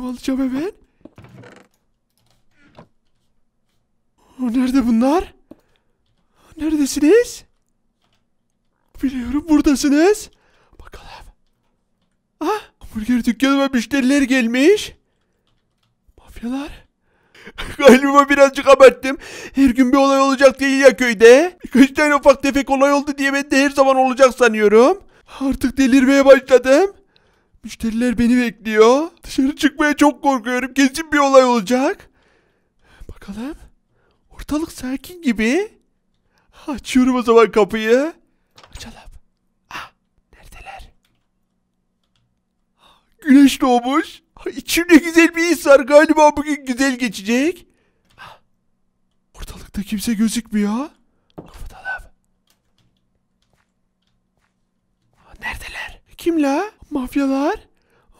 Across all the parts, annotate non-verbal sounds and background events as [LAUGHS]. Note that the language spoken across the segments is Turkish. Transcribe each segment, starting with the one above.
alacağım alacağım hemen. Nerede bunlar? Neredesiniz? Biliyorum buradasınız. Bakalım. Ah, hamburger dükkanıma müşteriler gelmiş. Mafyalar. [LAUGHS] Galiba birazcık abarttım. Her gün bir olay olacak değil ya köyde. Birkaç tane ufak tefek olay oldu diye ben de her zaman olacak sanıyorum. Artık delirmeye başladım. Müşteriler beni bekliyor. Dışarı çıkmaya çok korkuyorum. Kesin bir olay olacak. Bakalım. Ortalık sakin gibi. Açıyorum o zaman kapıyı. Açalım. Ah, neredeler? Ah, güneş doğmuş. Ah, içimde güzel bir his var. Galiba bugün güzel geçecek. Ah, ortalıkta kimse gözükmüyor. Kimler? Mafyalar?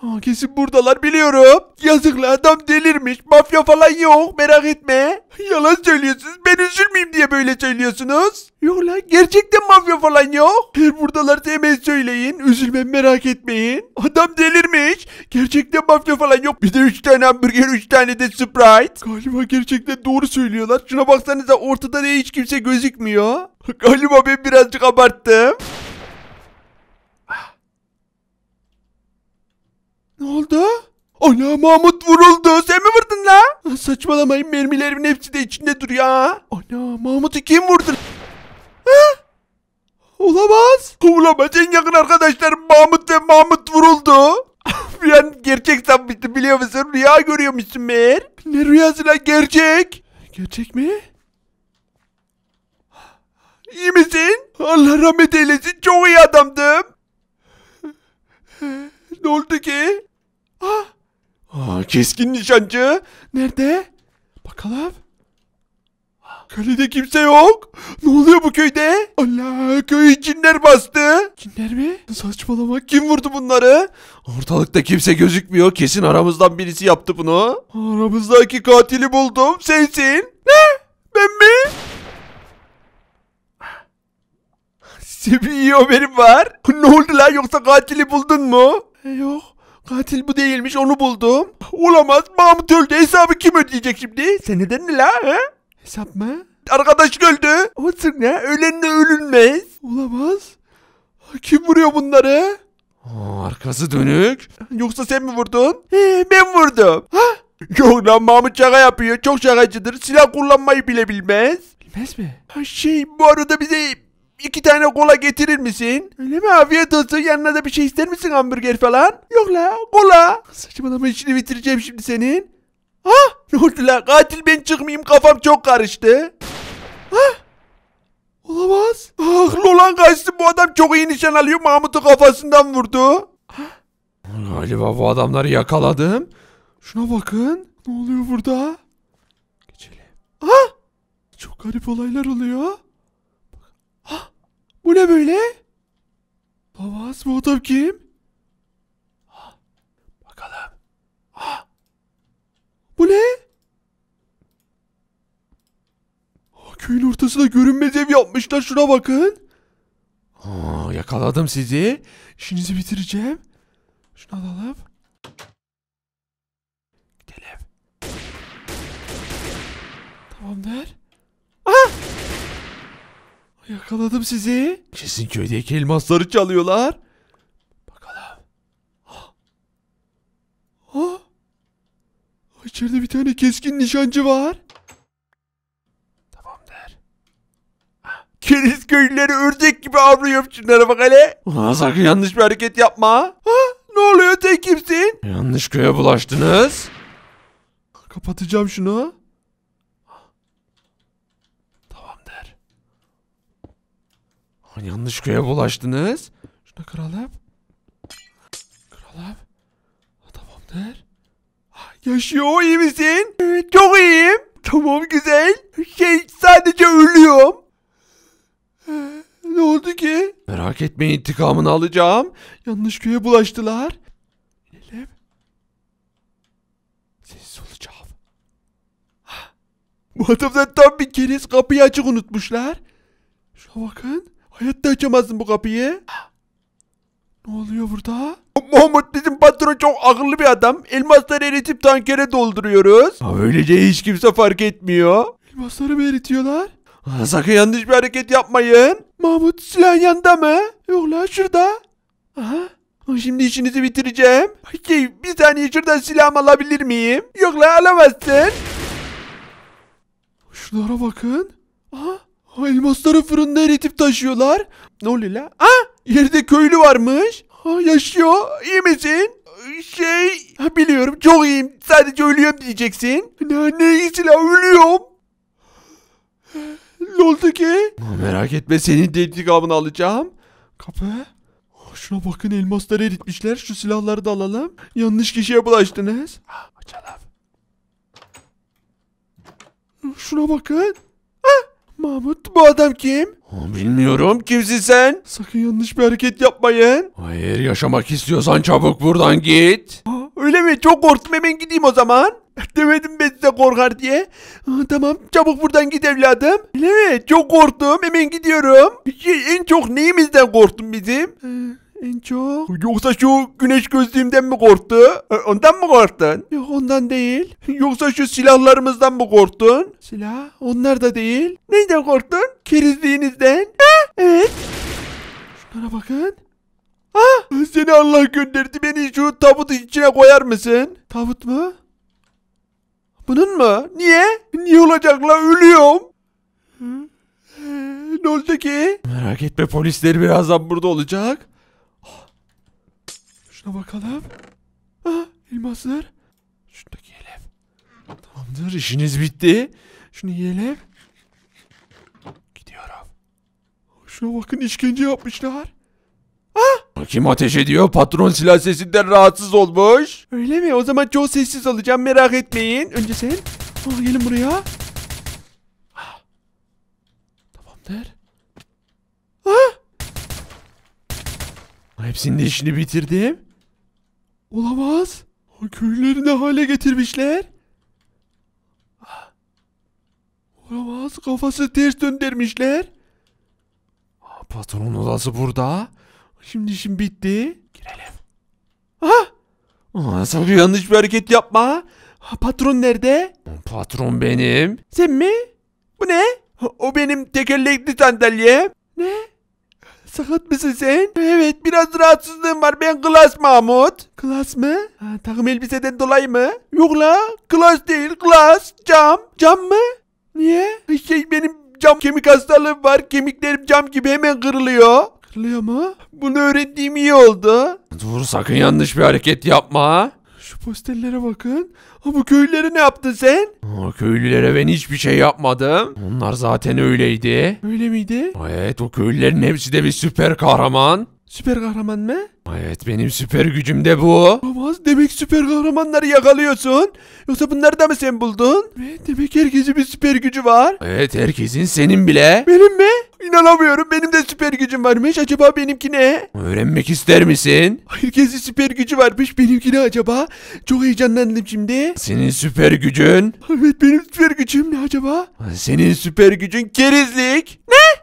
Aa, kesin buradalar biliyorum. Yazıklı adam delirmiş. Mafya falan yok merak etme. Yalan söylüyorsunuz. Ben üzülmeyeyim diye böyle söylüyorsunuz. Yok lan gerçekten mafya falan yok. Eğer buradalarsa hemen söyleyin. Üzülmem merak etmeyin. Adam delirmiş. Gerçekten mafya falan yok. Bir de 3 tane hamburger 3 tane de Sprite. Galiba gerçekten doğru söylüyorlar. Şuna baksanıza ortada da hiç kimse gözükmüyor. Galiba ben birazcık abarttım. Ne oldu? Ana Mahmut vuruldu. Sen mi vurdun la? Ah, saçmalamayın mermilerimin hepsi de içinde duruyor ha. Ana Mahmut'u kim vurdu? Olamaz. Olamaz. En yakın arkadaşlar Mahmut ve Mahmut vuruldu. Ah, ben an gerçek sanmıştım biliyor musun? Rüya görüyormuşsun meğer. Ne rüyası lan gerçek? Gerçek mi? İyi misin? Allah rahmet eylesin. Çok iyi adamdım. ne oldu ki? Ah! Aa, keskin nişancı. Nerede? Bakalım. Kalede kimse yok. Ne oluyor bu köyde? Allah köyü cinler bastı. Cinler mi? Saçmalama kim vurdu bunları? Ortalıkta kimse gözükmüyor. Kesin aramızdan birisi yaptı bunu. Aramızdaki katili buldum. Sensin. Ne? Ben mi? Seviyor benim var. Ne oldu lan yoksa katili buldun mu? Yok. Katil bu değilmiş onu buldum. Olamaz Mahmut öldü hesabı kim ödeyecek şimdi? Sen neden ne la? He? Hesap mı? Arkadaşın öldü. O Olsun ne? Ölenle ölünmez. Olamaz. Kim vuruyor bunları? Aa, arkası dönük. Yoksa sen mi vurdun? Ee ben vurdum. Ha? Yok lan Mahmut şaka yapıyor. Çok şakacıdır. Silah kullanmayı bile bilmez. Bilmez mi? Ha, şey bu arada bize iki tane kola getirir misin? Öyle mi afiyet olsun yanına da bir şey ister misin hamburger falan? Yok la kola. Saçmalama işini bitireceğim şimdi senin. Ha ne oldu la katil ben çıkmayayım kafam çok karıştı. Ha olamaz. Haklı olan kaçtı bu adam çok iyi nişan alıyor Mahmut'u kafasından vurdu. Ha? Galiba bu adamları yakaladım. Şuna bakın. Ne oluyor burada? Geçelim. Ha? Çok garip olaylar oluyor. Bu ne böyle? Babas bu adam kim? Ah, bakalım. Ah. Bu ne? Ah, köyün ortasına görünmez ev yapmışlar şuna bakın. yakaladım sizi. İşinizi bitireceğim. Şunu alalım. Gidelim. Tamamdır. Yakaladım sizi. Kesin köydeki elmasları çalıyorlar. Bakalım. Ha. Ha. İçeride bir tane keskin nişancı var. Tamamdır. Ha. Keriz köylüleri ördek gibi avlıyor şunlara bak hele. Ha, sakın yanlış bir hareket yapma. Ha, ne oluyor sen kimsin? Yanlış köye bulaştınız. Kapatacağım şunu. Yanlış köye bulaştınız. Şuna kralım. Kralım. Tamamdır. Yaşıyor iyi misin? Evet çok iyiyim. Tamam güzel. Şey sadece ölüyorum. Ne oldu ki? Merak etme intikamını alacağım. Yanlış köye bulaştılar. İnelim. Sessiz olacağım. Bu adamdan tam bir keriz kapıyı açık unutmuşlar. Şuna bakın. Hayatta açamazsın bu kapıyı. Ne oluyor burada? Mahmut bizim patron çok akıllı bir adam. Elmasları eritip tankere dolduruyoruz. Ha, öylece hiç kimse fark etmiyor. Elmasları mı eritiyorlar? sakın yanlış bir hareket yapmayın. Mahmut silah yanında mı? Yok lan şurada. Aha. Şimdi işinizi bitireceğim. Şey, bir saniye şuradan silahımı alabilir miyim? Yok lan alamazsın. Şunlara bakın. Aha. Elmasları fırında eritip taşıyorlar. Ne oluyor la? Ah! Yerde köylü varmış. Ha, yaşıyor. İyi misin? Şey... Biliyorum çok iyiyim. Sadece ölüyorum diyeceksin. Ne, ne iyisi la ölüyorum. Ne oldu ki? Merak etme senin de intikamını alacağım. Kapı. Şuna bakın elmasları eritmişler. Şu silahları da alalım. Yanlış kişiye bulaştınız. Açalım. Şuna bakın. Mahmut bu adam kim? Bilmiyorum kimsin sen? Sakın yanlış bir hareket yapmayın. Hayır yaşamak istiyorsan çabuk buradan git. öyle mi? Çok korktum hemen gideyim o zaman. [LAUGHS] Demedim ben size korkar diye. tamam çabuk buradan git evladım. Öyle mi? Çok korktum hemen gidiyorum. En çok neyimizden korktun bizim? Ee, en çok. Yoksa şu güneş gözlüğümden mi korktun? Ondan mı korktun? Yok ondan değil. Yoksa şu silahlarımızdan mı korktun? Silah? Onlar da değil. Neyden korktun? Kerizliğinizden. Ha? Evet. Şunlara bakın. Ha? Seni Allah gönderdi beni şu tabutun içine koyar mısın? Tabut mu? Bunun mu? Niye? Niye olacak la ölüyorum. Hı? Ee, ne oldu ki? Merak etme polisler birazdan burada olacak. Şuna bakalım. Ah, elmaslar. da yiyelim. Tamamdır işiniz bitti. Şunu yiyelim. Gidiyorum. Şuna bakın işkence yapmışlar. Ah! Kim ateş ediyor? Patron silah sesinden rahatsız olmuş. Öyle mi? O zaman çok sessiz olacağım merak etmeyin. Önce sen. Ah, gelin buraya. Ah. Tamamdır. Ah! Hepsinin işini bitirdim. Olamaz. köylerini ne hale getirmişler? Olamaz. Kafası ters döndürmüşler. Patronun odası burada. Şimdi işim bitti. Girelim. Ha? Aa, yanlış bir hareket yapma. patron nerede? Patron benim. Sen mi? Bu ne? O benim tekerlekli sandalyem. Ne? Sakat mısın sen? Evet biraz rahatsızlığım var. Ben klas Mahmut. Klas mı? Ha, takım elbiseden dolayı mı? Yok la. Klas değil. Klas. Cam. Cam mı? Niye? Şey benim cam kemik hastalığım var. Kemiklerim cam gibi hemen kırılıyor. Kırılıyor mu? Bunu öğrendiğim iyi oldu. Dur sakın yanlış bir hareket yapma. Şu pastellere bakın. Ha bu köylüleri ne yaptın sen? Aa, köylülere ben hiçbir şey yapmadım. Onlar zaten öyleydi. Öyle miydi? Evet o köylülerin hepsi de bir süper kahraman. Süper kahraman mı? Evet benim süper gücüm de bu. Olmaz demek süper kahramanları yakalıyorsun. Yoksa bunları da mı sen buldun? Evet demek herkesin bir süper gücü var. Evet herkesin senin bile. Benim mi? İnanamıyorum benim de süper gücüm varmış. Acaba benimki ne? Öğrenmek ister misin? Herkesin süper gücü varmış. Benimki ne acaba? Çok heyecanlandım şimdi. Senin süper gücün? Evet benim süper gücüm ne acaba? Senin süper gücün kerizlik. Ne?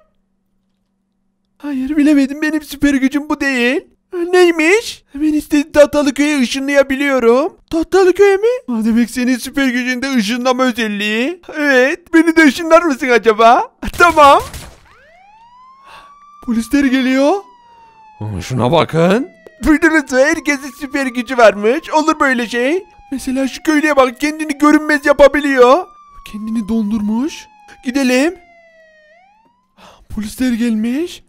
Hayır bilemedim benim süper gücüm bu değil. Neymiş? Ben istediğim tahtalı köye ışınlayabiliyorum. Tahtalı köye mi? Ha, demek senin süper gücünde ışınlama özelliği. Evet. Beni de ışınlar mısın acaba? [LAUGHS] tamam. Polisler geliyor. Şuna bakın. Duydunuz mu? Herkesin süper gücü varmış. Olur böyle şey. Mesela şu köylüye bak kendini görünmez yapabiliyor. Kendini dondurmuş. Gidelim. Polisler gelmiş.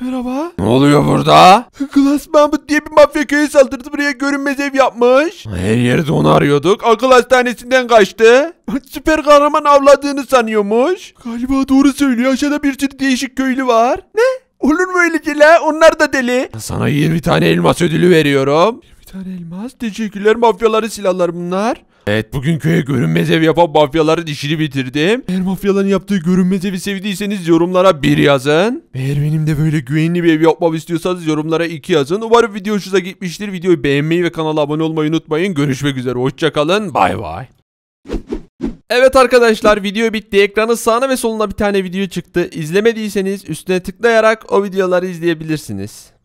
Merhaba. Ne oluyor burada? Glass Mahmut diye bir mafya köyü saldırdı buraya görünmez ev yapmış. Her yerde onu arıyorduk. Akıl hastanesinden kaçtı. Süper kahraman avladığını sanıyormuş. Galiba doğru söylüyor. Aşağıda bir sürü değişik köylü var. Ne? Olur mu öyle ki Onlar da deli. Sana 20 tane elmas ödülü veriyorum. 20 tane elmas. Teşekkürler. Mafyaları silahlar bunlar. Evet bugün köye görünmez ev yapan mafyaların işini bitirdim. Eğer mafyaların yaptığı görünmez evi sevdiyseniz yorumlara bir yazın. Eğer benim de böyle güvenli bir ev yapmamı istiyorsanız yorumlara iki yazın. Umarım video hoşunuza gitmiştir. Videoyu beğenmeyi ve kanala abone olmayı unutmayın. Görüşmek üzere hoşçakalın. Bay bay. Evet arkadaşlar video bitti. Ekranın sağına ve soluna bir tane video çıktı. İzlemediyseniz üstüne tıklayarak o videoları izleyebilirsiniz.